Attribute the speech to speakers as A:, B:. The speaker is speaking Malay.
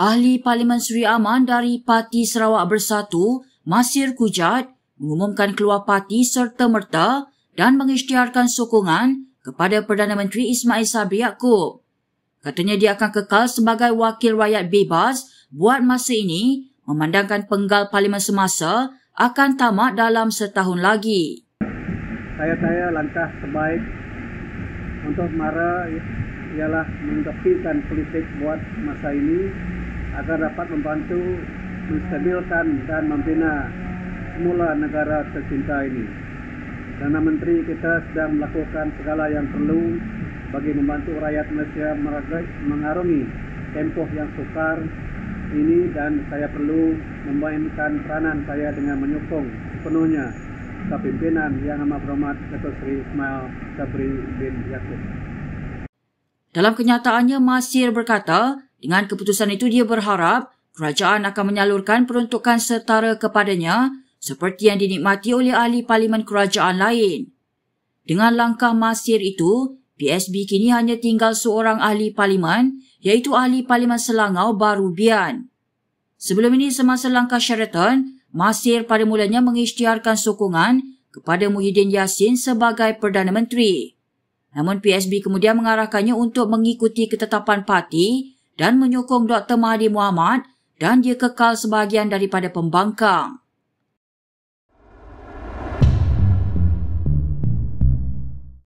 A: Ahli Parlimen Seri Aman dari Parti Sarawak Bersatu, Masir Kujat, mengumumkan keluar parti serta merta dan mengisytiharkan sokongan kepada Perdana Menteri Ismail Sabri Yaakob. Katanya dia akan kekal sebagai wakil rakyat bebas buat masa ini memandangkan penggal parlimen semasa akan tamat dalam setahun lagi.
B: Saya-saya langkah terbaik untuk mara ialah menghentikan politik buat masa ini agar dapat membantu menstabilkan dan membina semula negara tercinta ini. Dana Menteri kita sedang melakukan segala yang perlu bagi membantu rakyat Malaysia mengarungi tempoh yang sukar ini dan saya perlu memainkan peranan saya dengan menyokong sepenuhnya kepimpinan yang amat berhormat Dato' Sri Ismail Sabri bin Yaakob.
A: Dalam kenyataannya, Masir berkata, dengan keputusan itu dia berharap kerajaan akan menyalurkan peruntukan setara kepadanya seperti yang dinikmati oleh ahli parlimen kerajaan lain. Dengan langkah masir itu, PSB kini hanya tinggal seorang ahli parlimen iaitu ahli parlimen Selangau Baru Bian. Sebelum ini semasa langkah Sheraton, Masir pada mulanya mengisytiharkan sokongan kepada Muhyiddin Yassin sebagai Perdana Menteri. Namun PSB kemudian mengarahkannya untuk mengikuti ketetapan parti dan menyokong Dr. Mahathir Mohamad dan dia kekal sebahagian daripada pembangkang.